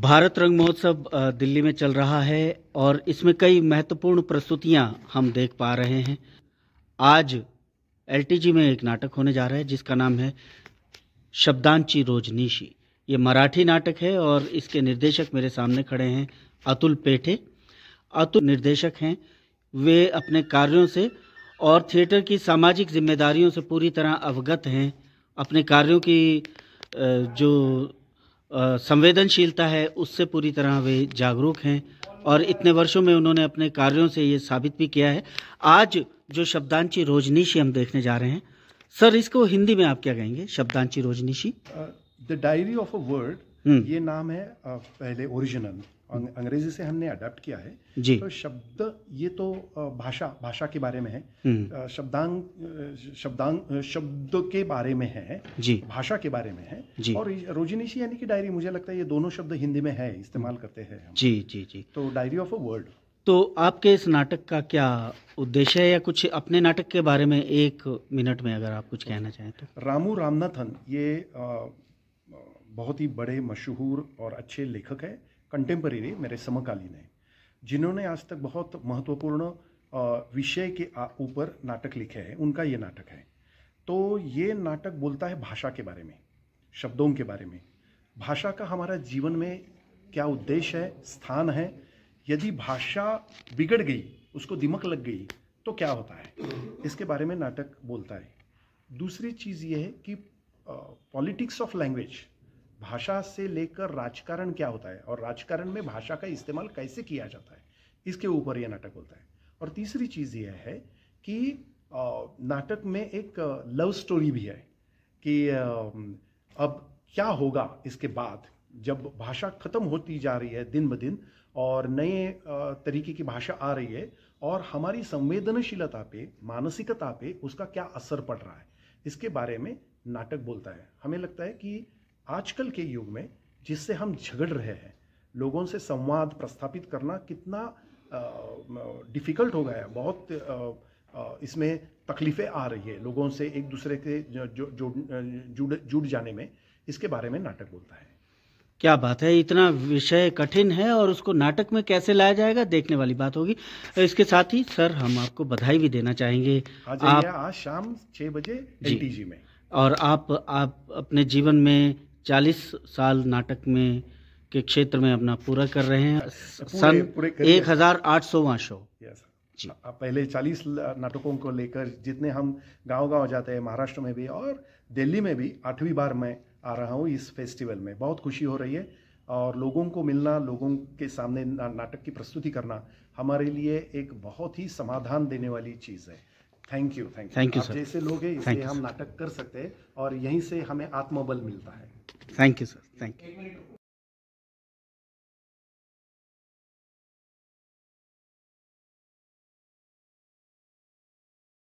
भारत रंग महोत्सव दिल्ली में चल रहा है और इसमें कई महत्वपूर्ण प्रस्तुतियां हम देख पा रहे हैं आज एलटीजी में एक नाटक होने जा रहा है जिसका नाम है शब्दांची रोजनीशी ये मराठी नाटक है और इसके निर्देशक मेरे सामने खड़े हैं अतुल पेठे अतुल निर्देशक हैं वे अपने कार्यों से और थिएटर की सामाजिक जिम्मेदारियों से पूरी तरह अवगत हैं अपने कार्यों की जो संवेदनशीलता है उससे पूरी तरह वे जागरूक हैं और इतने वर्षों में उन्होंने अपने कार्यों से ये साबित भी किया है आज जो शब्दांची रोजनीशी हम देखने जा रहे हैं सर इसको हिंदी में आप क्या कहेंगे शब्दांची रोजनीशी the diary of a word हम्म। ये नाम है पहले ओरिजिनल अं-, अंग्रेजी से हमने अडेप्ट किया है जी तो शब्द ये तो भाषा भाषा के बारे में है हम्म। शब्दांग शब्दांग शब्द के बारे में है जी भाषा के बारे में है जी और रोजिनीशी यानी कि डायरी मुझे लगता है ये दोनों शब्द हिंदी में है इस्तेमाल करते हैं जी जी जी तो डायरी ऑफ अ वर्ल्ड तो आपके इस नाटक का क्या उद्देश्य है या कुछ अपने नाटक के बारे में एक मिनट में अगर आप कुछ कहना चाहें तो रामू रामनाथन ये बहुत ही बड़े मशहूर और अच्छे लेखक हैं कंटेम्परेरी मेरे समकालीन है जिन्होंने आज तक बहुत महत्वपूर्ण विषय के ऊपर नाटक लिखे हैं उनका ये नाटक है तो ये नाटक बोलता है भाषा के बारे में शब्दों के बारे में भाषा का हमारा जीवन में क्या उद्देश्य है स्थान है यदि भाषा बिगड़ गई उसको दिमक लग गई तो क्या होता है इसके बारे में नाटक बोलता है दूसरी चीज़ ये है कि पॉलिटिक्स ऑफ लैंग्वेज भाषा से लेकर राजकारण क्या होता है और राजकारण में भाषा का इस्तेमाल कैसे किया जाता है इसके ऊपर यह नाटक होता है और तीसरी चीज़ यह है कि नाटक में एक लव स्टोरी भी है कि अब क्या होगा इसके बाद जब भाषा ख़त्म होती जा रही है दिन ब दिन और नए तरीके की भाषा आ रही है और हमारी संवेदनशीलता पे मानसिकता पे उसका क्या असर पड़ रहा है इसके बारे में नाटक बोलता है हमें लगता है कि आजकल के युग में जिससे हम झगड़ रहे हैं लोगों से संवाद प्रस्थापित करना कितना डिफ़िकल्ट हो गया है बहुत आ, आ, इसमें तकलीफ़ें आ रही है लोगों से एक दूसरे के जुड़ जुड़ जाने में इसके बारे में नाटक बोलता है क्या बात है इतना विषय कठिन है और उसको नाटक में कैसे लाया जाएगा देखने वाली बात होगी इसके साथ ही सर हम आपको बधाई भी देना चाहेंगे आप आज शाम छः बजे जी में और आप आप अपने जीवन में चालीस साल नाटक में के क्षेत्र में अपना पूरा कर रहे हैं अच्छा, सन एक हज़ार आठ सौ वहाँ शो पहले चालीस नाटकों को लेकर जितने हम गांव गांव जाते हैं महाराष्ट्र में भी और दिल्ली में भी आठवीं बार मैं आ रहा हूँ इस फेस्टिवल में बहुत खुशी हो रही है और लोगों को मिलना लोगों के सामने ना, नाटक की प्रस्तुति करना हमारे लिए एक बहुत ही समाधान देने वाली चीज़ है thank you thank you thank you जैसे लोग हैं इसलिए हम नाटक कर सकते हैं और यहीं से हमें आत्मबल मिलता है Thank you, sir. Thank you.